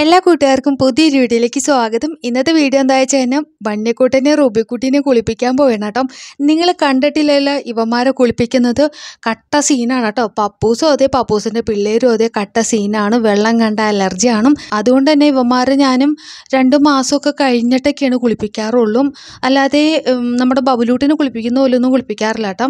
എല്ലാ കൂട്ടുകാർക്കും പുതിയൊരു വീഡിയോയിലേക്ക് സ്വാഗതം ഇന്നത്തെ വീഡിയോ എന്താ വെച്ച് കഴിഞ്ഞാൽ വണ്യക്കൂട്ടനെ റുബിക്കുട്ടീനെ കുളിപ്പിക്കാൻ പോവുകയാണ് കേട്ടോ നിങ്ങൾ കണ്ടിട്ടില്ലല്ലോ ഇവന്മാരെ കുളിപ്പിക്കുന്നത് കട്ട സീനാണ് കേട്ടോ പപ്പൂസും അതേ പപ്പൂസിൻ്റെ പിള്ളേരും അതേ കട്ട സീനാണ് വെള്ളം കണ്ട അലർജിയാണ് അതുകൊണ്ട് തന്നെ ഇവന്മാരെ ഞാനും രണ്ട് മാസമൊക്കെ കഴിഞ്ഞിട്ടൊക്കെയാണ് കുളിപ്പിക്കാറുള്ളൂ അല്ലാതെ നമ്മുടെ ബബുലൂട്ടിനെ കുളിപ്പിക്കുന്ന പോലൊന്നും കുളിപ്പിക്കാറില്ല കേട്ടോ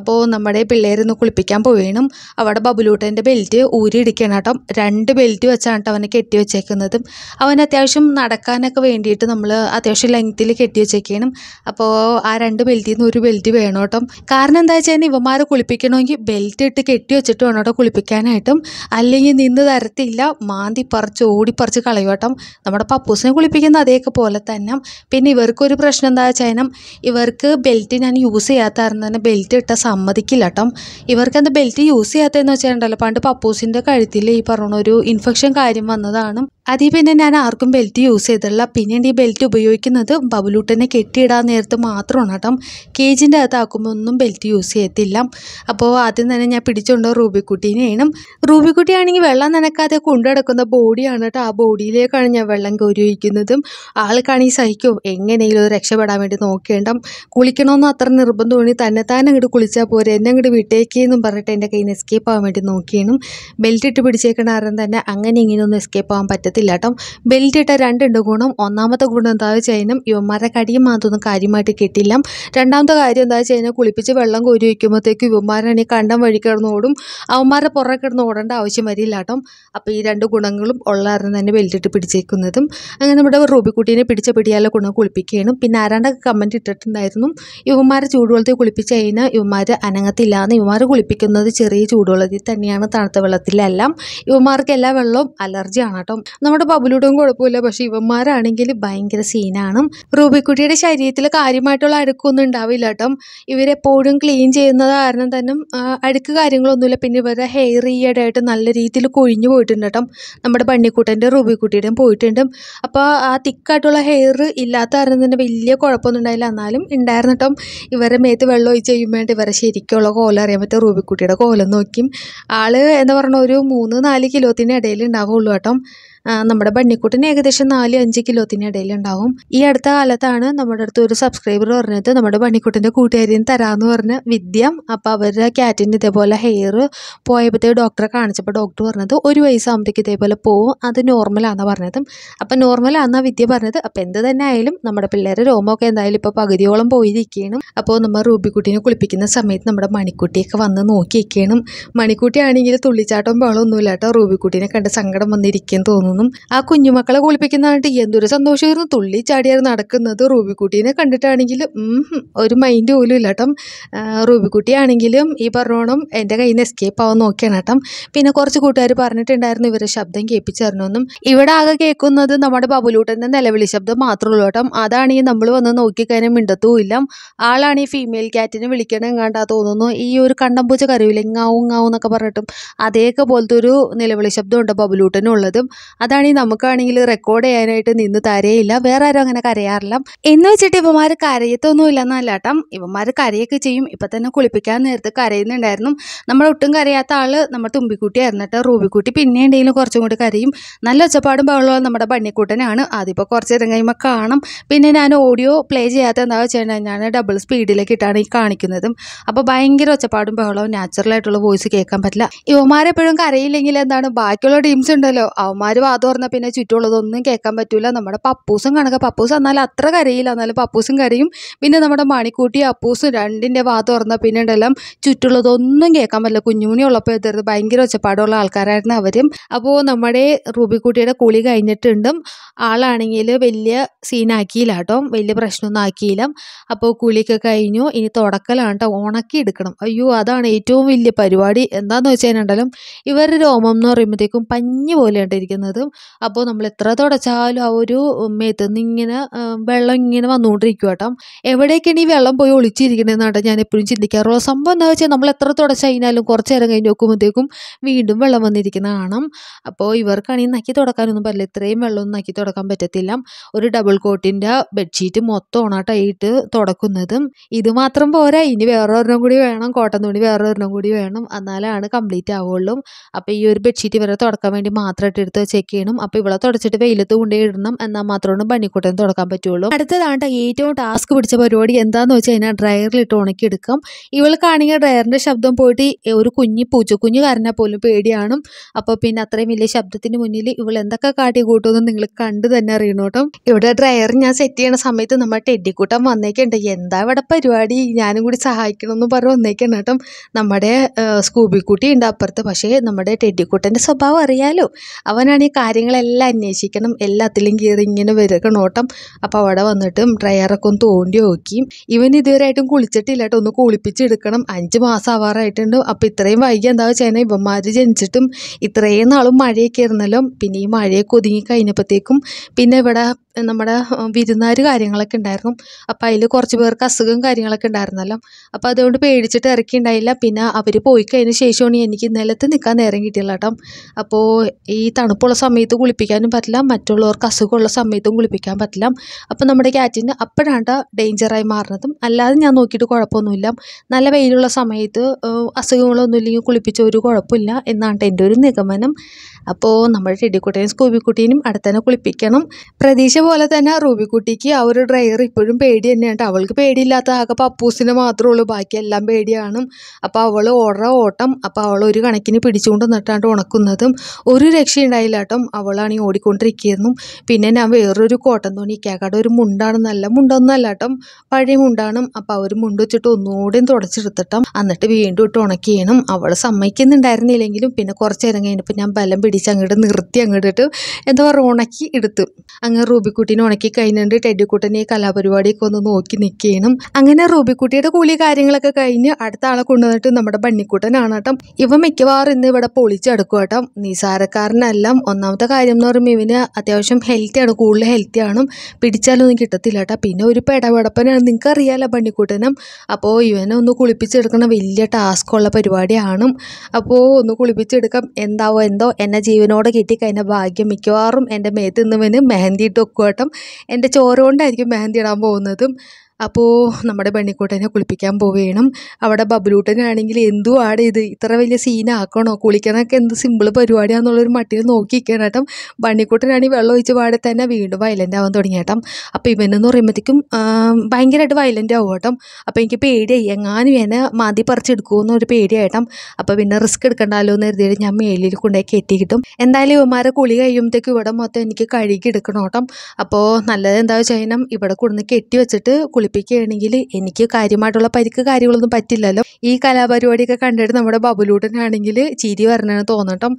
അപ്പോൾ നമ്മുടെ പിള്ളേരൊന്ന് കുളിപ്പിക്കാൻ പോവേണം അവിടെ ബബുലൂട്ടൻ്റെ ബെൽറ്റ് ഊരിയിടിക്കണം കേട്ടോ രണ്ട് ബെൽറ്റ് വെച്ചാണ് കേട്ടോ അവനെ കെട്ടി വെച്ചേക്കുന്നത് വെച്ചേക്കുന്നതും അവൻ അത്യാവശ്യം നടക്കാനൊക്കെ വേണ്ടിയിട്ട് നമ്മൾ അത്യാവശ്യം ലെങ്ത്തിൽ കെട്ടി വെച്ചേക്കണം അപ്പോൾ ആ രണ്ട് ബെൽറ്റിൽ നിന്ന് ഒരു ബെൽറ്റ് വേണം കേട്ടോ കാരണം എന്താ വെച്ചാൽ ഇവന്മാരെ കുളിപ്പിക്കണമെങ്കിൽ ബെൽറ്റ് ഇട്ട് കെട്ടി വെച്ചിട്ട് വേണം കേട്ടോ കുളിപ്പിക്കാനായിട്ടും അല്ലെങ്കിൽ നിന്ന് തരത്തില്ല മാന്തി പറിച്ച് ഓടിപ്പറിച്ച് കളയോട്ടം നമ്മുടെ പപ്പൂസിനെ കുളിപ്പിക്കുന്ന അതേക്കെ പോലെ തന്നെ പിന്നെ ഇവർക്കൊരു പ്രശ്നം എന്താ വെച്ചാൽ ഇവർക്ക് ബെൽറ്റ് ഞാൻ യൂസ് ചെയ്യാത്ത കാരണം തന്നെ ബെൽറ്റ് ഇട്ട സമ്മതിക്കില്ല കേട്ടോ ഇവർക്ക് എന്താ ബെൽറ്റ് യൂസ് ചെയ്യാത്തതെന്ന് വെച്ചിട്ടുണ്ടല്ലോ പണ്ട് പപ്പൂസിൻ്റെ കഴുത്തിൽ ഈ പറഞ്ഞ ഒരു ഇൻഫെക്ഷൻ കാര്യം വന്നതാണ് അതിൽ പിന്നെ ഞാൻ ആർക്കും ബെൽറ്റ് യൂസ് ചെയ്തിട്ടില്ല പിന്നീട് ഈ ബെൽറ്റ് ഉപയോഗിക്കുന്നത് ബബുലൂട്ടനെ കെട്ടിയിടാൻ നേരത്ത് മാത്രമാണ് കേട്ടോ കേജിൻ്റെ അകത്താക്കുമ്പോൾ ഒന്നും ബെൽറ്റ് യൂസ് ചെയ്യത്തില്ല അപ്പോൾ ആദ്യം തന്നെ ഞാൻ പിടിച്ചുകൊണ്ട് റൂബിക്കുട്ടീനെയാണ് റൂബിക്കുട്ടിയാണെങ്കിൽ വെള്ളം നനക്കാതെ കൊണ്ടുനടക്കുന്ന ബോഡിയാണ് കേട്ടോ ആ ബോഡിയിലേക്കാണ് ഞാൻ വെള്ളം കോരിയിരിക്കുന്നതും ആൾക്കാണെങ്കിൽ സഹിക്കും എങ്ങനെയെങ്കിലും രക്ഷപ്പെടാൻ വേണ്ടി നോക്കേണ്ട കുളിക്കണമെന്ന് അത്ര നിർബന്ധം തോന്നി തന്നെ താൻ അങ്ങോട്ട് കുളിച്ചാൽ പോരെ എന്നെ അങ്ങോട്ട് എന്നും പറഞ്ഞിട്ട് എൻ്റെ കയ്യിൽ നിന്ന് എസ്കേപ്പ് ആവാൻ വേണ്ടി നോക്കിയാണ് ബെൽറ്റ് ഇട്ട് പിടിച്ചേക്കണ ആരും തന്നെ അങ്ങനെ ഇങ്ങനെയൊന്നും എസ്കേപ്പ് ആവാൻ പറ്റും പറ്റത്തില്ല കേട്ടോ ബെൽറ്റ് ഇട്ട രണ്ടുണ്ട് ഗുണം ഒന്നാമത്തെ ഗുണം എന്താ വെച്ച് കഴിഞ്ഞാൽ യുവന്മാരെ കടിയും മാത്രമൊന്നും കാര്യമായിട്ട് കിട്ടില്ല രണ്ടാമത്തെ കാര്യം എന്താ വെച്ച് കഴിഞ്ഞാൽ കുളിപ്പിച്ച് വെള്ളം കോരി വയ്ക്കുമ്പോഴത്തേക്ക് യുവന്മാരാണെങ്കിൽ കണ്ടം വഴി കിടന്നോടും ഓടും അവന്മാരെ പുറകെ കിടന്ന് ഓടേണ്ട ആവശ്യം വരില്ല കേട്ടോ അപ്പോൾ ഈ രണ്ട് ഗുണങ്ങളും ഉള്ളായിരുന്നു തന്നെ ബെൽറ്റിട്ട് പിടിച്ചേക്കുന്നതും അങ്ങനെ നമ്മുടെ റൂബിക്കുട്ടീനെ പിടിച്ച പിടിയാലെ ഗുണം കുളിപ്പിക്കുകയാണ് പിന്നെ ആരാണ്ടൊക്കെ കമൻറ്റ് ഇട്ടിട്ടുണ്ടായിരുന്നു യുവമാരെ ചൂടുവെള്ളത്തിൽ കുളിപ്പിച്ച് കഴിഞ്ഞാൽ യുവന്മാർ അനങ്ങത്തില്ലാന്ന് യുവമാർ കുളിപ്പിക്കുന്നത് ചെറിയ ചൂടുവെള്ളത്തിൽ തന്നെയാണ് തണുത്ത വെള്ളത്തിലെല്ലാം യുവമാർക്ക് എല്ലാ വെള്ളവും അലർജിയാണ് കേട്ടോ നമ്മുടെ ബബുലൂട്ടും കുഴപ്പമില്ല പക്ഷേ ഇവന്മാരാണെങ്കിൽ ഭയങ്കര സീനാണ് റൂബിക്കുട്ടിയുടെ ശരീരത്തിൽ കാര്യമായിട്ടുള്ള അഴുക്കൊന്നും ഉണ്ടാവില്ല കേട്ടോ ഇവരെപ്പോഴും ക്ലീൻ ചെയ്യുന്നത് കാരണം തന്നെ അഴുക്ക് കാര്യങ്ങളൊന്നുമില്ല പിന്നെ ഇവരുടെ ഹെയർ ഈയിടെയായിട്ട് നല്ല രീതിയിൽ കൊഴിഞ്ഞു പോയിട്ടുണ്ട് കേട്ടോ നമ്മുടെ പണ്ണിക്കുട്ടൻ്റെ റൂബിക്കുട്ടിയുടെയും പോയിട്ടുണ്ട് അപ്പോൾ ആ തിക്കായിട്ടുള്ള ഹെയർ ഇല്ലാത്ത കാരണം തന്നെ വലിയ കുഴപ്പമൊന്നും ഉണ്ടായില്ല എന്നാലും ഉണ്ടായിരുന്നു കേട്ടോ ഇവരുടെ മേത്ത് വെള്ളം ഒഴിച്ച് കഴിയുമ്പോൾ ഇവരെ ശരിക്കുള്ള കോലം അറിയാൻ പറ്റുമോ റൂബിക്കുട്ടിയുടെ കോലം നോക്കിയും ആള് എന്താ പറഞ്ഞ ഒരു മൂന്ന് നാല് കിലോത്തിന് ഇടയിൽ ഉണ്ടാവുള്ളൂ കേട്ടോ നമ്മുടെ ബണ്ണിക്കുട്ടിന് ഏകദേശം നാല് അഞ്ച് കിലോത്തിന് ഉണ്ടാവും ഈ അടുത്ത കാലത്താണ് നമ്മുടെ അടുത്ത് ഒരു സബ്സ്ക്രൈബർ പറഞ്ഞത് നമ്മുടെ ബണ്ണിക്കുട്ടിൻ്റെ കൂട്ടുകാരിയും തരാമെന്ന് പറഞ്ഞ വിദ്യം അപ്പോൾ അവരുടെ ക്യാറ്റിൻ്റെ ഇതേപോലെ ഹെയർ പോയപ്പോഴത്തേക്ക് ഡോക്ടറെ കാണിച്ചപ്പോൾ ഡോക്ടർ പറഞ്ഞത് ഒരു വയസ്സാകുമ്പോഴേക്കും ഇതേപോലെ പോവും അത് നോർമലാണെന്നാണ് പറഞ്ഞത് അപ്പം നോർമലാണെന്നാണ് വിദ്യ പറഞ്ഞത് അപ്പോൾ എന്ത് തന്നെ ആയാലും നമ്മുടെ പിള്ളേരെ രോമമൊക്കെ എന്തായാലും ഇപ്പോൾ പകുതിയോളം പോയിരിക്കണം അപ്പോൾ നമ്മൾ റൂബിക്കുട്ടീനെ കുളിപ്പിക്കുന്ന സമയത്ത് നമ്മുടെ മണിക്കുട്ടിയൊക്കെ വന്ന് നോക്കിയിരിക്കണം മണിക്കുട്ടിയാണെങ്കിൽ തുള്ളിച്ചാട്ടം ബഹളമൊന്നുമില്ല റൂബിക്കുട്ടീനെ കണ്ട് സങ്കടം വന്നിരിക്കും തോന്നുന്നു നിന്നും ആ കുഞ്ഞുമക്കളെ കുളിപ്പിക്കുന്നതായിട്ട് എന്തൊരു സന്തോഷമായിരുന്നു തുള്ളി ചാടിയായിരുന്നു നടക്കുന്നത് റൂബിക്കുട്ടീനെ കണ്ടിട്ടാണെങ്കിൽ ഒരു മൈൻഡ് പോലും ഇല്ല കേട്ടം റൂബിക്കുട്ടിയാണെങ്കിലും ആണെങ്കിലും ഈ പറഞ്ഞോണം എൻ്റെ കയ്യിൽ നിന്ന് എസ്കേപ്പ് ആവാൻ നോക്കിയാണ് കേട്ടം പിന്നെ കുറച്ച് കൂട്ടുകാർ പറഞ്ഞിട്ടുണ്ടായിരുന്നു ഇവരെ ശബ്ദം കേൾപ്പിച്ചറിഞ്ഞൊന്നും ഇവിടെ ആകെ കേൾക്കുന്നത് നമ്മുടെ ബബുലൂട്ടൻ്റെ നിലവിളി ശബ്ദം ഉള്ളൂ കേട്ടം അതാണെങ്കിൽ നമ്മൾ വന്ന് നോക്കിക്കഴിഞ്ഞാൽ ഇല്ല ആളാണ് ഈ ഫീമെയിൽ ക്യാറ്റിനെ വിളിക്കണമെങ്ങാണ്ടാ തോന്നുന്നു ഈ ഒരു കണ്ടംപൂച്ച കറിവില്ല ഇങ്ങാവും ഇങ്ങാവും എന്നൊക്കെ പറഞ്ഞിട്ടും അതേക്കെ പോലത്തെ ഒരു നിലവിളി ശബ്ദമുണ്ട് ബബുലൂട്ടനുള്ളതും അതാണെങ്കിൽ നമുക്കാണെങ്കിൽ റെക്കോർഡ് ചെയ്യാനായിട്ട് നിന്ന് തരയില്ല വേറെ ആരും അങ്ങനെ കരയാറില്ല എന്ന് വെച്ചിട്ട് ഇവന്മാർ കരയത്തൊന്നും ഇല്ലെന്നല്ല ഇവന്മാർ കരയൊക്കെ ചെയ്യും ഇപ്പം തന്നെ കുളിപ്പിക്കാൻ നേരത്ത് കരയുന്നുണ്ടായിരുന്നു നമ്മൾ ഒട്ടും കരയാത്ത ആൾ നമ്മുടെ തുമ്പിക്കുട്ടിയായിരുന്നു ആയിരുന്നിട്ട് റൂബിക്കുട്ടി പിന്നെ എന്തെങ്കിലും കുറച്ചും കൂടി കരയും നല്ല ഒച്ചപ്പാടും ബഹളവും നമ്മുടെ ബണ്ണിക്കുട്ടനാണ് അതിപ്പോൾ കുറച്ച് നേരം കഴിയുമ്പോൾ പിന്നെ ഞാൻ ഓഡിയോ പ്ലേ ചെയ്യാത്ത എന്താ വെച്ചാൽ ഞാൻ ഡബിൾ സ്പീഡിലേക്ക് ഇട്ടാണ് ഈ കാണിക്കുന്നതും അപ്പോൾ ഭയങ്കര ഒച്ചപ്പാടും ബഹളവും നാച്ചുറലായിട്ടുള്ള വോയിസ് കേൾക്കാൻ പറ്റില്ല ഇവന്മാരെപ്പോഴും കരയില്ലെങ്കിൽ എന്താണ് ബാക്കിയുള്ള ടീംസ് ഉണ്ടല്ലോ അവന്മാർ അത് പറഞ്ഞാൽ പിന്നെ ചുറ്റുമുള്ളതൊന്നും കേൾക്കാൻ പറ്റില്ല നമ്മുടെ പപ്പൂസും കണക്ക പപ്പൂസ് എന്നാലും അത്ര കരയില്ല എന്നാലും പപ്പൂസും കരയും പിന്നെ നമ്മുടെ മണിക്കൂട്ടി അപ്പൂസും രണ്ടിൻ്റെ വാ തുറന്ന പിന്നെ ഉണ്ടെല്ലാം ചുറ്റുള്ളതൊന്നും കേൾക്കാൻ പറ്റില്ല കുഞ്ഞുമണി ഉള്ളപ്പോൾ എതിർത്ത് ഭയങ്കര ഒച്ചപ്പാടുള്ള ആൾക്കാരായിരുന്നു അവരും അപ്പോൾ നമ്മുടെ റൂബിക്കുട്ടിയുടെ കുളി കഴിഞ്ഞിട്ടുണ്ടും ആളാണെങ്കിൽ വലിയ സീനാക്കിയില്ല കേട്ടോ വലിയ പ്രശ്നമൊന്നും ആക്കിയില്ല അപ്പോൾ കുളിയൊക്കെ കഴിഞ്ഞു ഇനി തുടക്കലാണ് കേട്ടോ ഉണക്കി എടുക്കണം അയ്യോ അതാണ് ഏറ്റവും വലിയ പരിപാടി എന്താണെന്ന് വെച്ച് കഴിഞ്ഞാൽ ഇവരുടെ രോമം എന്ന് പറയുമ്പോഴത്തേക്കും പഞ്ഞി പോലെ ഇരിക്കുന്നത് വരുന്നത് അപ്പോൾ നമ്മൾ എത്ര തുടച്ചാലും ആ ഒരു മേത്ത് ഇങ്ങനെ വെള്ളം ഇങ്ങനെ വന്നുകൊണ്ടിരിക്കും കേട്ടോ എവിടേക്കാണ് ഈ വെള്ളം പോയി ഒളിച്ചിരിക്കുന്നതെന്നാണ് ഞാൻ എപ്പോഴും ചിന്തിക്കാറുള്ള സംഭവം എന്താ വെച്ചാൽ നമ്മൾ എത്ര തുടച്ച് കഴിഞ്ഞാലും കുറച്ച് നേരം കഴിഞ്ഞ് നോക്കുമ്പോഴത്തേക്കും വീണ്ടും വെള്ളം വന്നിരിക്കുന്ന കാണാം അപ്പോൾ ഇവർക്കാണെങ്കിൽ നക്കി തുടക്കാനൊന്നും പറ്റില്ല ഇത്രയും വെള്ളമൊന്നും നക്കി തുടക്കാൻ പറ്റത്തില്ല ഒരു ഡബിൾ കോട്ടിൻ്റെ ബെഡ്ഷീറ്റ് മൊത്തം ഓണാട്ടായിട്ട് തുടക്കുന്നതും ഇത് മാത്രം പോരാ ഇനി വേറൊരെണ്ണം കൂടി വേണം കോട്ടൻ തുണി വേറൊരെണ്ണം കൂടി വേണം എന്നാലാണ് കംപ്ലീറ്റ് ആവുള്ളൂ അപ്പോൾ ഈ ഒരു ബെഡ്ഷീറ്റ് ഇവരെ തുടക്കാൻ വേണ്ടി മാത്രമായിട്ട് എടുത്ത് വെച്ചേക്കും ഉണ്ടാക്കിയണം അപ്പോൾ ഇവിടെ തുടച്ചിട്ട് വെയിലത്ത് കൊണ്ടുപോയി ഇടണം എന്നാൽ മാത്രമാണ് പണിക്കൂട്ടം തുടക്കാൻ പറ്റുള്ളൂ അടുത്തതാണ്ട് ഏറ്റവും ടാസ്ക് പിടിച്ച പരിപാടി എന്താണെന്ന് വെച്ച് കഴിഞ്ഞാൽ എടുക്കാം ഉണക്കിയെടുക്കും ഇവൾക്കാണെങ്കിൽ ഡ്രയറിന്റെ ശബ്ദം പോയിട്ട് ഒരു കുഞ്ഞി പൂച്ചക്കുഞ്ഞ് കരഞ്ഞാൽ പോലും പേടിയാണ് അപ്പോൾ പിന്നെ അത്രയും വലിയ ശബ്ദത്തിന് മുന്നിൽ ഇവൾ എന്തൊക്കെ കാട്ടി കൂട്ടുമെന്ന് നിങ്ങൾ കണ്ടു തന്നെ അറിയണം ഇവിടെ ഡ്രയർ ഞാൻ സെറ്റ് ചെയ്യണ സമയത്ത് നമ്മൾ ടെഡിക്കൂട്ടം വന്നേക്കുണ്ട് എന്താ ഇവിടെ പരിപാടി ഞാനും കൂടി എന്ന് പറഞ്ഞു വന്നേക്കാണ് കേട്ടോ നമ്മുടെ സ്കൂബിക്കുട്ടി ഉണ്ട് അപ്പുറത്ത് പക്ഷേ നമ്മുടെ ടെഡിക്കൂട്ടന്റെ സ്വഭാവം അറിയാലോ അവനാണ് ഈ കാര്യങ്ങളെല്ലാം അന്വേഷിക്കണം എല്ലാത്തിലും കീറി ഇങ്ങനെ ഓട്ടം അപ്പം അവിടെ വന്നിട്ട് ഡ്രയറൊക്കെ ഒന്ന് തോണ്ടി നോക്കി ഇവൻ ഇതുവരെയായിട്ടും കുളിച്ചിട്ടില്ല കേട്ടോ ഒന്ന് കുളിപ്പിച്ചെടുക്കണം അഞ്ച് മാസം ആവാറായിട്ടുണ്ട് അപ്പം ഇത്രയും വൈകി എന്താ വെച്ചാൽ ഇവന്മാർ ജനിച്ചിട്ടും ഇത്രയും നാളും മഴയൊക്കെ ആയിരുന്നല്ലോ പിന്നെ ഈ മഴയൊക്കെ ഒതുങ്ങി കഴിഞ്ഞപ്പോഴത്തേക്കും പിന്നെ ഇവിടെ നമ്മുടെ വിരുന്നാർ കാര്യങ്ങളൊക്കെ ഉണ്ടായിരുന്നു അപ്പം അതിൽ കുറച്ച് പേർക്ക് അസുഖം കാര്യങ്ങളൊക്കെ ഉണ്ടായിരുന്നല്ലോ അപ്പം അതുകൊണ്ട് പേടിച്ചിട്ട് ഇറക്കിയിട്ടുണ്ടായില്ല പിന്നെ അവർ പോയി കഴിഞ്ഞ ശേഷമാണ് എനിക്ക് നിലത്ത് നിൽക്കാൻ നേരം കിട്ടിയുള്ള കേട്ടോ അപ്പോൾ ഈ തണുപ്പുള്ള സമയത്ത് കുളിപ്പിക്കാനും പറ്റില്ല മറ്റുള്ളവർക്ക് അസുഖമുള്ള സമയത്തും കുളിപ്പിക്കാൻ പറ്റില്ല അപ്പോൾ നമ്മുടെ ക്യാറ്റിന് അപ്പോഴാണ് ഡേഞ്ചറായി മാറുന്നതും അല്ലാതെ ഞാൻ നോക്കിയിട്ട് കുഴപ്പമൊന്നുമില്ല നല്ല വെയിലുള്ള സമയത്ത് അസുഖങ്ങളൊന്നും ഇല്ലെങ്കിൽ കുളിപ്പിച്ച ഒരു കുഴപ്പമില്ല എന്നാണ് എൻ്റെ ഒരു നിഗമനം അപ്പോൾ നമ്മുടെ ടെഡിക്കുട്ടീനും സ്കൂബിക്കുട്ടീനും അടുത്തന്നെ കുളിപ്പിക്കണം പ്രതീക്ഷ പോലെ തന്നെ റൂബിക്കുട്ടിക്ക് ആ ഒരു ഡ്രൈവർ ഇപ്പോഴും പേടി തന്നെയാണ് അവൾക്ക് പേടിയില്ലാത്ത ആകെ പപ്പൂസിന് മാത്രമേ ഉള്ളൂ ബാക്കി എല്ലാം പേടിയാണ് അപ്പോൾ അവൾ ഓടുക ഓട്ടം അപ്പോൾ അവൾ ഒരു കണക്കിന് പിടിച്ചുകൊണ്ട് നിന്നിട്ടാണ് ഉണക്കുന്നതും ഒരു രക്ഷയുണ്ടായില്ല കേട്ടോ നേരം അവളാണ് ഈ ഓടിക്കൊണ്ടിരിക്കുന്നു പിന്നെ ഞാൻ വേറൊരു കോട്ടൻ തുണി ഇക്കാക്കട ഒരു മുണ്ടാണ് നല്ല മുണ്ടൊന്നും അല്ല കേട്ടോ പഴയ മുണ്ടാണ് അപ്പോൾ അവർ മുണ്ട് വെച്ചിട്ട് ഒന്നുകൂടെയും തുടച്ചെടുത്തിട്ടും എന്നിട്ട് വീണ്ടും ഇട്ട് ഉണക്കിയണം അവൾ സമ്മതിക്കുന്നുണ്ടായിരുന്നില്ലെങ്കിലും പിന്നെ കുറച്ച് നേരം കഴിഞ്ഞപ്പോൾ ഞാൻ ബലം പിടിച്ച് അങ്ങോട്ട് നിർത്തി അങ്ങോട്ടിട്ട് എന്താ പറയുക ഉണക്കി എടുത്തു അങ്ങനെ റൂബിക്കുട്ടീനെ ഉണക്കി കഴിഞ്ഞിട്ട് ടെഡിക്കുട്ടനെ കലാപരിപാടിയൊക്കെ ഒന്ന് നോക്കി നിൽക്കണം അങ്ങനെ റൂബിക്കുട്ടിയുടെ കൂലി കാര്യങ്ങളൊക്കെ കഴിഞ്ഞ് അടുത്ത ആളെ കൊണ്ടുവന്നിട്ട് നമ്മുടെ ബണ്ണിക്കുട്ടനാണ് കേട്ടോ ഇവ മിക്കവാറും ഇന്ന് ഇവിടെ പൊളിച്ചെടുക്കും കേട്ടോ നിസാരക്കാരനെല്ലാം ഒന്നാമത്തെ കാര്യം എന്ന് പറയുമ്പോൾ ഇവന് അത്യാവശ്യം ഹെൽത്തിയാണ് കൂടുതൽ ഹെൽത്തിയാണ് പിടിച്ചാലൊന്നും കിട്ടത്തില്ല കേട്ടോ പിന്നെ ഒരു പെടപെടപ്പനാണ് നിങ്ങൾക്ക് അറിയാമല്ലോ പണിക്കൂട്ടനും അപ്പോൾ ഇവനെ ഒന്ന് കുളിപ്പിച്ചെടുക്കണ വലിയ ടാസ്ക്കുള്ള പരിപാടിയാണ് അപ്പോൾ ഒന്ന് കുളിപ്പിച്ചെടുക്കാം എന്താവോ എന്തോ എന്നെ ജീവനോടെ കിട്ടിക്കഴിഞ്ഞ ഭാഗ്യം മിക്കവാറും എൻ്റെ മേത്ത് നിന്നവന് മെഹന്തി ഇട്ട് വെക്കുവട്ടം എൻ്റെ ചോര കൊണ്ടായിരിക്കും മെഹന്തി ഇടാൻ പോകുന്നതും അപ്പോൾ നമ്മുടെ ബണ്ണിക്കോട്ടനെ കുളിപ്പിക്കാൻ പോവേണം അവിടെ ബബുലൂട്ടനാണെങ്കിൽ എന്തുവാടെ ഇത് ഇത്ര വലിയ സീനാക്കണോ കുളിക്കണമൊക്കെ എന്ത് സിമ്പിൾ പരിപാടിയാണെന്നുള്ളൊരു മട്ടിൽ നോക്കിയിരിക്കണം ഏട്ടം ബണ്ണിക്കോട്ടനാണെങ്കിൽ വെള്ളം ഒഴിച്ച് പാടെ തന്നെ വീണ്ടും വയലൻ്റ് ആവാൻ തുടങ്ങിയേട്ടം അപ്പോൾ ഇവനെന്ന് പറയുമ്പോഴത്തേക്കും ഭയങ്കരമായിട്ട് വയലൻ്റ് ആവും കേട്ടോ അപ്പോൾ എനിക്ക് പേടിയായി എങ്ങാനും എന്നെ മതി പറിച്ചെടുക്കുമെന്ന് ഒരു പേടിയായിട്ടം അപ്പോൾ പിന്നെ റിസ്ക് എടുക്കണ്ടല്ലോ എന്ന് കരുതിയിട്ട് ഞാൻ മേലിൽ കൊണ്ടുപോയി കയറ്റി കിട്ടും എന്തായാലും ഇവന്മാരെ കുളി കഴിയുമ്പോഴത്തേക്കും ഇവിടെ മൊത്തം എനിക്ക് കഴുകി എടുക്കണം കേട്ടോ അപ്പോൾ നല്ലത് എന്താ വെച്ച് കഴിഞ്ഞാൽ ഇവിടെ കൊണ്ടുവന്ന് കെട്ടി വെച്ചിട്ട് കുളി പഠിപ്പിക്കുകയാണെങ്കിൽ എനിക്ക് കാര്യമായിട്ടുള്ള പരിക്ക് കാര്യങ്ങളൊന്നും പറ്റില്ലല്ലോ ഈ കലാപരിപാടിയൊക്കെ കണ്ടിട്ട് നമ്മുടെ ബബുലൂട്ടനാണെങ്കിൽ ചിരി വരണമെന്ന് തോന്നട്ടം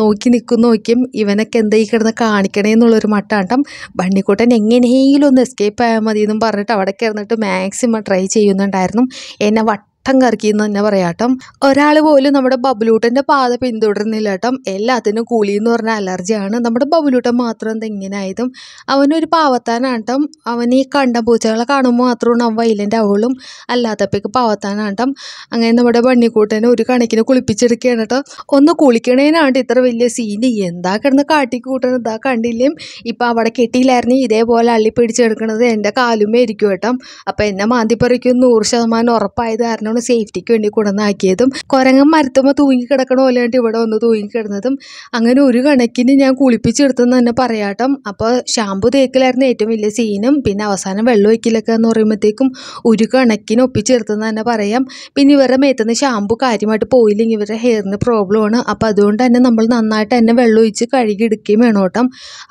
നോക്കി നിൽക്കും നോക്കിയും ഇവനൊക്കെ എന്തായി കിടന്ന് കാണിക്കണേ എന്നുള്ളൊരു മട്ടാട്ടം ബണ്ണിക്കൂട്ടൻ എങ്ങനെയെങ്കിലും ഒന്ന് എസ്കേപ്പ് ആയാൽ മതി എന്നും പറഞ്ഞിട്ട് അവിടെ കിടന്നിട്ട് മാക്സിമം ട്രൈ ചെയ്യുന്നുണ്ടായിരുന്നു എന്നെ വട്ട വട്ടം കറക്കി എന്ന് തന്നെ പറയാം ഒരാൾ പോലും നമ്മുടെ ബബുലൂട്ടൻ്റെ പാത പിന്തുടരുന്നില്ല കേട്ടോ എല്ലാത്തിനും കൂലി എന്ന് പറഞ്ഞ അലർജിയാണ് നമ്മുടെ ബബുലൂട്ടൻ മാത്രം എന്തെങ്ങനെയായതും അവനൊരു പാവത്താനാട്ടം അവൻ ഈ കണ്ട പൂച്ചകളെ കാണുമ്പോൾ മാത്രമാണ് അവൻ വൈലൻ്റ് ആവുള്ളൂ അല്ലാത്തപ്പേക്ക് പാവത്താനാട്ടം അങ്ങനെ നമ്മുടെ പണ്ണിക്കൂട്ടനെ ഒരു കണക്കിന് കുളിപ്പിച്ചെടുക്കുകയാണ് കേട്ടോ ഒന്ന് കുളിക്കണേനാണ്ട് ഇത്ര വലിയ സീന് എന്താ കിടന്ന് കാട്ടിക്കൂട്ടണം എന്താ കണ്ടില്ലേ ഇപ്പം അവിടെ കെട്ടിയില്ലായിരുന്നു ഇതേപോലെ അള്ളി പിടിച്ചെടുക്കണത് എൻ്റെ കാലുമേ ഇരിക്കും കേട്ടോ അപ്പം എന്നെ മാന്തിപ്പറിക്കും നൂറ് ശതമാനം ഉറപ്പായത് കാരണം നമ്മുടെ സേഫ്റ്റിക്ക് വേണ്ടി കൊണ്ടുവന്നാക്കിയതും കുരങ്ങൻ മരത്തുമ്പോൾ തൂങ്ങിക്കിടക്കണ പോലെയായിട്ട് ഇവിടെ ഒന്ന് തൂങ്ങിക്കിടന്നതും അങ്ങനെ ഒരു കണക്കിന് ഞാൻ കുളിപ്പിച്ചെടുത്തെന്ന് തന്നെ പറയാട്ടം അപ്പോൾ ഷാമ്പു തേക്കിലായിരുന്നു ഏറ്റവും വലിയ സീനും പിന്നെ അവസാനം വെള്ളം ഒഴിക്കലൊക്കെ എന്ന് പറയുമ്പോഴത്തേക്കും ഒരു കണക്കിന് ഒപ്പിച്ചെടുത്തെന്ന് തന്നെ പറയാം പിന്നെ ഇവരുടെ മേത്തുനിന്ന് ഷാമ്പു കാര്യമായിട്ട് പോയില്ലെങ്കിൽ ഇവരുടെ ഹെയറിന് പ്രോബ്ലമാണ് അപ്പോൾ അതുകൊണ്ട് തന്നെ നമ്മൾ നന്നായിട്ട് തന്നെ വെള്ളം ഒഴിച്ച് കഴുകിയെടുക്കുകയും വേണോട്ടം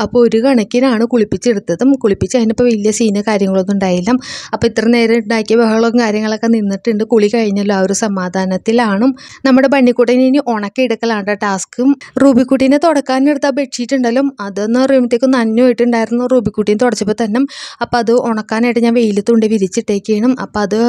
അപ്പോൾ ഒരു കണക്കിനാണ് കുളിപ്പിച്ചെടുത്തതും കുളിപ്പിച്ച് അതിനിപ്പോൾ വലിയ സീന് കാര്യങ്ങളൊന്നും ഉണ്ടായില്ല അപ്പോൾ ഇത്ര നേരം ഉണ്ടാക്കിയ ബഹളവും കാര്യങ്ങളൊക്കെ നിന്നിട്ടുണ്ട് കുളി ജോലി കഴിഞ്ഞല്ലോ ആ ഒരു സമാധാനത്തിലാണ് നമ്മുടെ ബണ്ണിക്കുട്ടൻ ഇനി ഉണക്കി എടുക്കലാണ് ടാസ്കും റൂബിക്കുട്ടീനെ തുടക്കാനെടുത്താൽ ബെഡ്ഷീറ്റ് ഉണ്ടല്ലോ അതെന്ന് പറയുമ്പോഴത്തേക്കും നന്നുമായിട്ടുണ്ടായിരുന്നു റൂബിക്കുട്ടീനെ തുടച്ചപ്പോൾ തന്നെ അപ്പോൾ അത് ഉണക്കാനായിട്ട് ഞാൻ വെയിലത്തുകൊണ്ട് വിരിച്ചിട്ടേക്കണം അപ്പോൾ അത്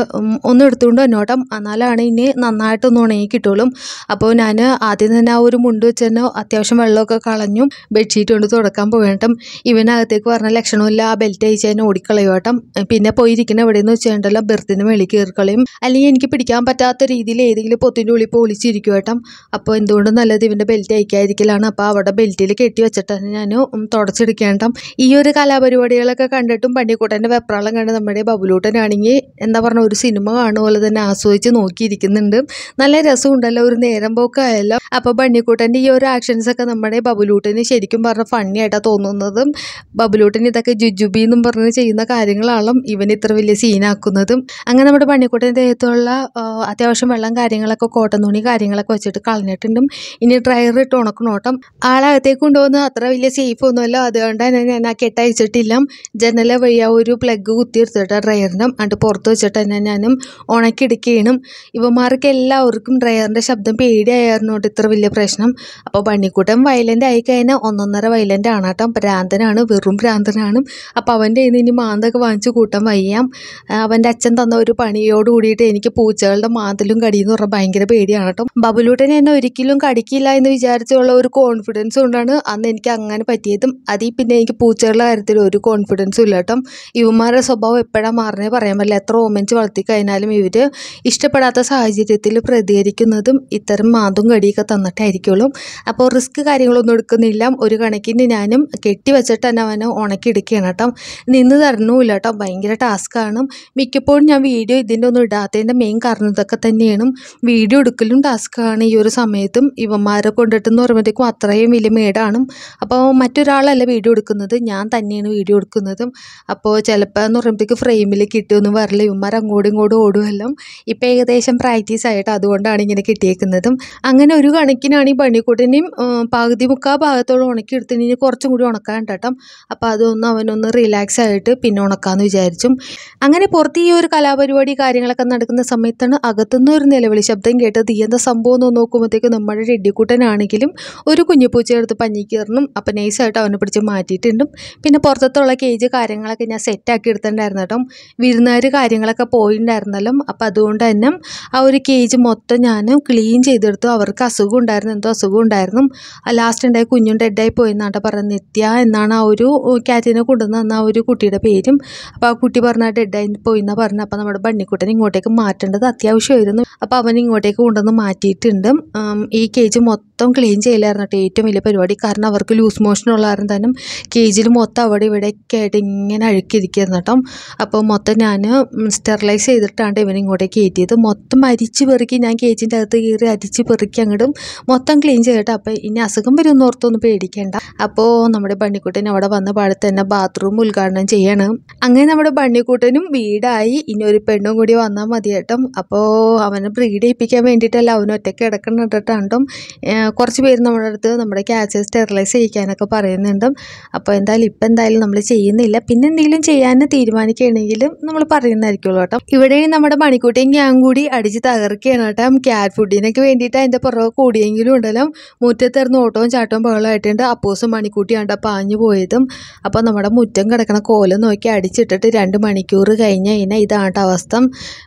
ഒന്ന് എടുത്തുകൊണ്ട് വന്നോട്ടം എന്നാലാണ് ഇനി നന്നായിട്ടൊന്ന് ഉണങ്ങി കിട്ടുള്ളൂ അപ്പോൾ ഞാൻ ആദ്യം തന്നെ ആ ഒരു മുണ്ട് വെച്ച് തന്നെ അത്യാവശ്യം വെള്ളമൊക്കെ കളഞ്ഞു ബെഡ്ഷീറ്റ് കൊണ്ട് തുടക്കാൻ പോകട്ടം ഇവനകത്തേക്ക് പറഞ്ഞ ലക്ഷണമില്ല ആ ബെൽറ്റ് അയച്ച് തന്നെ ഓടിക്കളയോട്ടം പിന്നെ പോയിരിക്കുന്ന എവിടെയെന്ന് വെച്ചിട്ടുണ്ടല്ലോ ബെർത്തിന് വെളി കയറിക്കളയും അല്ലെങ്കിൽ എനിക്ക് പിടിക്കാൻ പറ്റാത്ത രീതിയിൽ ഏതെങ്കിലും പൊത്തിൻ്റെ ഉള്ളിൽ പൊളിച്ചിരിക്കും ഏട്ടം അപ്പോൾ എന്തുകൊണ്ടും നല്ലത് ഇവൻ്റെ ബെൽറ്റ് അയക്കാതിരിക്കലാണ് അപ്പോൾ അവിടെ ബെൽറ്റിൽ കെട്ടി വെച്ചിട്ടാണ് ഞാൻ തുടച്ചെടുക്കേണ്ടം ഈ ഒരു കലാപരിപാടികളൊക്കെ കണ്ടിട്ടും പണ്ടിക്കൂട്ടൻ്റെ വെപ്രാളം കണ്ട് നമ്മുടെ ബബുലൂട്ടനാണെങ്കിൽ എന്താ പറഞ്ഞ ഒരു സിനിമ കാണുക പോലെ തന്നെ ആസ്വദിച്ച് നോക്കിയിരിക്കുന്നുണ്ട് നല്ല രസമുണ്ടല്ലോ ഒരു നേരം പോക്കായല്ലോ അപ്പോൾ ബണ്ണിക്കൂട്ടൻ്റെ ഈ ഒരു ആക്ഷൻസൊക്കെ നമ്മുടെ ബബുലൂട്ടിന് ശരിക്കും പറഞ്ഞ ഫണ്ണി ആയിട്ടാണ് തോന്നുന്നതും ബബുലൂട്ടിന് ഇതൊക്കെ ജുജുബി എന്നും പറഞ്ഞ് ചെയ്യുന്ന കാര്യങ്ങളാണ് ഇവൻ ഇത്ര വലിയ സീനാക്കുന്നതും അങ്ങനെ നമ്മുടെ പണ്ണിക്കൂട്ടൻ്റെ ദേഹത്തുള്ള അത്യാവശ്യം വെള്ളം കാര്യങ്ങളൊക്കെ കോട്ടൻ തുണി കാര്യങ്ങളൊക്കെ വെച്ചിട്ട് കളഞ്ഞിട്ടുണ്ടും ഇനി ഡ്രയർ ഇട്ട് ഉണക്കണോട്ടം ആളകത്തേക്ക് കൊണ്ടുപോകുന്നത് അത്ര വലിയ സേഫ് ഒന്നുമല്ല അതുകൊണ്ട് തന്നെ ഞാൻ ആ കെട്ടയച്ചിട്ടില്ല ജനല വഴി ആ ഒരു പ്ലഗ് കുത്തിയെടുത്തിട്ട് ഡ്രയറിൻ്റെ അണ്ട് പുറത്ത് വെച്ചിട്ട് തന്നെ ഞാനും ഉണക്കിയെടുക്കുകയാണ് ഇവന്മാർക്ക് എല്ലാവർക്കും ഡ്രയറിൻ്റെ ശബ്ദം പേടിയായിരുന്നോട്ട് ഇത്ര വലിയ പ്രശ്നം അപ്പോൾ പണിക്കൂട്ടം വയലൻ്റ് ആയി കഴിഞ്ഞാൽ ഒന്നൊന്നര വയലൻ്റ് ആണ് കേട്ടോ ഭ്രാന്തനാണ് വെറും ഭ്രാന്തനാണ് അപ്പോൾ അവൻ്റെ ഇനി മാന്തൊക്കെ വാങ്ങിച്ച് കൂട്ടം വയ്യാം അവൻ്റെ അച്ഛൻ തന്ന ഒരു പണിയോട് കൂടിയിട്ട് എനിക്ക് പൂ പൂച്ചകളുടെ മാതിലും കടിയെന്ന് പറഞ്ഞാൽ ഭയങ്കര പേടിയാണ് കേട്ടോ ബബുലൂട്ടനെ എന്നെ ഒരിക്കലും കടിക്കില്ല എന്ന് വിചാരിച്ചുള്ള ഒരു കോൺഫിഡൻസ് കൊണ്ടാണ് അന്ന് എനിക്ക് അങ്ങനെ പറ്റിയതും അതിൽ പിന്നെ എനിക്ക് പൂച്ചകളുടെ കാര്യത്തിൽ ഒരു കോൺഫിഡൻസും ഇല്ല കേട്ടോ ഇവന്മാരുടെ സ്വഭാവം എപ്പോഴാണ് മാറണേ പറയാൻ പറ്റില്ല എത്ര ഓമൻസ് വളർത്തി കഴിഞ്ഞാലും ഇവർ ഇഷ്ടപ്പെടാത്ത സാഹചര്യത്തിൽ പ്രതികരിക്കുന്നതും ഇത്തരം മാതും കടിയൊക്കെ തന്നിട്ടായിരിക്കുള്ളൂ അപ്പോൾ റിസ്ക് കാര്യങ്ങളൊന്നും എടുക്കുന്നില്ല ഒരു കണക്കിന് ഞാനും കെട്ടിവെച്ചിട്ട് തന്നെ അവനെ ഉണക്കിയെടുക്കുകയാണ് കേട്ടോ നിന്ന് തരണമില്ല കേട്ടോ ഭയങ്കര ടാസ്ക്കാണ് മിക്കപ്പോഴും ഞാൻ വീഡിയോ ഇതിൻ്റെ ഒന്നും ഇടാത്തതിൻ്റെ മെയിൻ ഇവന്മാരെയും കറന്നതൊക്കെ തന്നെയാണ് വീഡിയോ എടുക്കലും ടാസ്ക്കാണ് ഈ ഒരു സമയത്തും ഇവന്മാരെ കൊണ്ടിട്ടെന്ന് പറയുമ്പോഴത്തേക്കും അത്രയും വലിയ മേടാണ് അപ്പോൾ മറ്റൊരാളല്ല വീഡിയോ എടുക്കുന്നത് ഞാൻ തന്നെയാണ് വീഡിയോ എടുക്കുന്നത് അപ്പോൾ ചിലപ്പോൾ എന്ന് പറയുമ്പോഴത്തേക്ക് ഫ്രെയിമിൽ കിട്ടുമെന്ന് പറയില്ല ഇവന്മാർ അങ്ങോട്ടും ഇങ്ങോട്ടും ഓടുമല്ലോ ഇപ്പം ഏകദേശം പ്രാക്ടീസ് ആയിട്ട് അതുകൊണ്ടാണ് ഇങ്ങനെ കിട്ടിയേക്കുന്നതും അങ്ങനെ ഒരു കണക്കിനാണ് ഈ പണിക്കൂട്ടിനെയും പകുതി മുക്കാ ഭാഗത്തോളം ഉണക്കി എടുത്തിട്ട് കുറച്ചും കൂടി ഉണക്കാൻ കേട്ടോ അപ്പോൾ അതൊന്ന് അവനൊന്ന് റിലാക്സ് ആയിട്ട് പിന്നെ ഉണക്കാമെന്ന് വിചാരിച്ചു അങ്ങനെ പുറത്ത് ഈ ഒരു കലാപരിപാടി കാര്യങ്ങളൊക്കെ നടക്കുന്ന സമയത്ത് സമയത്താണ് അകത്തുനിന്ന് ഒരു നിലവിളി ശബ്ദം കേട്ട് തീ എന്താ സംഭവം എന്ന് നോക്കുമ്പോഴത്തേക്ക് നമ്മുടെ ഇടിക്കുട്ടനാണെങ്കിലും ഒരു കുഞ്ഞുപൂച്ചയെടുത്ത് പഞ്ഞിക്കീറിനും അപ്പം നൈസായിട്ട് അവനെ പിടിച്ച് മാറ്റിയിട്ടുണ്ടും പിന്നെ പുറത്തുള്ള കേജ് കാര്യങ്ങളൊക്കെ ഞാൻ സെറ്റാക്കി എടുത്തിട്ടുണ്ടായിരുന്നു കേട്ടോ വിരുന്നുകാർ കാര്യങ്ങളൊക്കെ പോയിട്ടുണ്ടായിരുന്നല്ലോ അപ്പം അതുകൊണ്ട് തന്നെ ആ ഒരു കേജ് മൊത്തം ഞാൻ ക്ലീൻ ചെയ്തെടുത്തു അവർക്ക് അസുഖം ഉണ്ടായിരുന്നു എന്തോ അസുഖം ഉണ്ടായിരുന്നു ലാസ്റ്റ് ഉണ്ടായി കുഞ്ഞും ഡെഡായി പോയെന്നാട്ടോ പറഞ്ഞത് നിത്യ എന്നാണ് ആ ഒരു ക്യാറ്റിനെ കൊണ്ടുവന്ന് തന്ന ആ ഒരു കുട്ടിയുടെ പേരും അപ്പോൾ ആ കുട്ടി പറഞ്ഞ ഡെഡായി പോയി എന്നാണ് പറഞ്ഞത് അപ്പോൾ നമ്മുടെ ബണ്ണിക്കുട്ടനെ ഇങ്ങോട്ടേക്ക് മാറ്റേണ്ടത് വേണ്ടത് അത്യാവശ്യമായിരുന്നു അപ്പോൾ അവൻ കൊണ്ടുവന്ന് മാറ്റിയിട്ടുണ്ട് ഈ കേജ് മൊത്തം മൊത്തം ക്ലീൻ ചെയ്യില്ലായിരുന്നു കേട്ടോ ഏറ്റവും വലിയ പരിപാടി കാരണം അവർക്ക് ലൂസ് മോഷൻ ഉള്ള കാരണം തന്നെ കേജിൽ മൊത്തം അവിടെ ഇവിടെയൊക്കെ ആയിട്ട് ഇങ്ങനെ അഴുക്കിരിക്കുന്നു കേട്ടോ അപ്പോൾ മൊത്തം ഞാൻ സ്റ്റെറിലൈസ് ചെയ്തിട്ടാണ് ഇവനെ ഇങ്ങോട്ടേക്ക് കയറ്റിയത് മൊത്തം അരിച്ച് പെറുക്കി ഞാൻ കേജിൻ്റെ അകത്ത് കയറി അരിച്ച് പെറുക്കി അങ്ങോട്ടും മൊത്തം ക്ലീൻ ചെയ്യട്ടെ അപ്പോൾ ഇനി അസുഖം വരുമെന്ന് ഓർത്തൊന്നും പേടിക്കേണ്ട അപ്പോൾ നമ്മുടെ പണ്ണിക്കുട്ടനെ അവിടെ വന്ന പാടത്ത് തന്നെ ബാത്റൂം ഉദ്ഘാടനം ചെയ്യണം അങ്ങനെ നമ്മുടെ പണ്ണിക്കുട്ടനും വീടായി ഇനി ഒരു പെണ്ണും കൂടി വന്നാൽ മതി കേട്ടോ അപ്പോൾ അവനെ ബ്രീഡ് ചെയ്യിപ്പിക്കാൻ വേണ്ടിയിട്ടല്ല അവനൊറ്റയ്ക്ക് കിടക്കണം ഇട്ടിട്ടുണ്ടും കുറച്ച് പേര് നമ്മുടെ അടുത്ത് നമ്മുടെ ക്യാച്ച് സ്റ്റെറിലൈസ് ചെയ്യിക്കാനൊക്കെ പറയുന്നുണ്ട് അപ്പോൾ എന്തായാലും ഇപ്പം എന്തായാലും നമ്മൾ ചെയ്യുന്നില്ല പിന്നെ എന്തെങ്കിലും ചെയ്യാൻ തീരുമാനിക്കുകയാണെങ്കിലും നമ്മൾ പറയുന്നതായിരിക്കുള്ളൂ കേട്ടോ ഇവിടെ നമ്മുടെ മണിക്കൂട്ടിയും ഞാൻ കൂടി അടിച്ച് തകർക്കുകയാണ് കേട്ടോ ക്യാറ്റ് ഫുഡിനൊക്കെ വേണ്ടിയിട്ട് അതിൻ്റെ പുറകെ കൂടിയെങ്കിലും ഉണ്ടല്ലോ മുറ്റത്തിറന്ന് ഓട്ടവും ചാട്ടവും ബഹളമായിട്ടുണ്ട് അപ്പോസും മണിക്കൂട്ടിയാണ് പാഞ്ഞു പോയതും അപ്പോൾ നമ്മുടെ മുറ്റം കിടക്കണ കോലം നോക്കി അടിച്ചിട്ടിട്ട് രണ്ട് മണിക്കൂർ കഴിഞ്ഞ് കഴിഞ്ഞാൽ ഇതാണ് അവസ്ഥ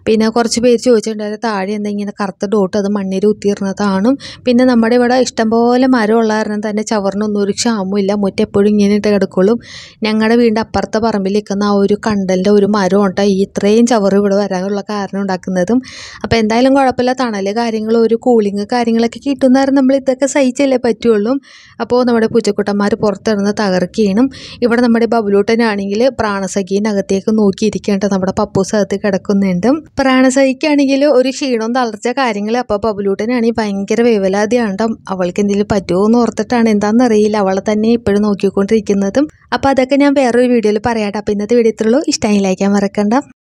പിന്നെ കുറച്ച് പേര് ചോദിച്ചിട്ടുണ്ടായിരുന്നു താഴെ എന്തെങ്കിലും കറുത്ത ഡോട്ട് അത് മണ്ണിൽ ഉത്തിർന്നതാണ് പിന്നെ നമ്മുടെ അവിടെ ഇഷ്ടംപോലെ മരം ഉള്ള കാരണം തന്നെ ചവറിനൊന്നും ഒരു ക്ഷാമമില്ല മുറ്റെപ്പോഴും ഇങ്ങനെ ഇട്ട് കിടക്കുള്ളൂ ഞങ്ങളുടെ വീടിൻ്റെ അപ്പുറത്തെ പറമ്പിൽ നിൽക്കുന്ന ആ ഒരു കണ്ടലിൻ്റെ ഒരു മരം ഉണ്ടോ ഈ ഇത്രയും ചവറ് ഇവിടെ വരാനുള്ള കാരണം ഉണ്ടാക്കുന്നതും അപ്പോൾ എന്തായാലും കുഴപ്പമില്ല തണൽ കാര്യങ്ങൾ ഒരു കൂളിങ് കാര്യങ്ങളൊക്കെ കാരണം നമ്മൾ ഇതൊക്കെ സഹിച്ചല്ലേ പറ്റുള്ളൂ അപ്പോൾ നമ്മുടെ പൂച്ചക്കുട്ടന്മാർ പുറത്തിറന്ന് തകർക്കുകയാണ് ഇവിടെ നമ്മുടെ ബബുലൂട്ടനാണെങ്കിൽ പ്രാണസഖീനകത്തേക്ക് നോക്കിയിരിക്കേണ്ട നമ്മുടെ പപ്പൂസ് അകത്ത് കിടക്കുന്നുണ്ട് പ്രാണസഹിക്കാണെങ്കിൽ ഒരു ക്ഷീണവും തളർച്ച കാര്യങ്ങൾ അപ്പോൾ ബബുലൂട്ടനാണെങ്കിൽ ഭയങ്കര വേവലാതിയാണ് അവൾക്ക് എന്തെങ്കിലും പറ്റുമോ എന്ന് ഓർത്തിട്ടാണ് എന്താണെന്നറിയില്ല അവളെ തന്നെ ഇപ്പോഴും നോക്കിക്കൊണ്ടിരിക്കുന്നതും അപ്പോൾ അതൊക്കെ ഞാൻ വേറൊരു വീഡിയോയിൽ പറയാട്ടോ അപ്പോൾ ഇന്നത്തെ വീഡിയോ ഇത്രയുള്ളൂ ഇഷ്ടമായി ലൈക്കാൻ മറക്കണ്ട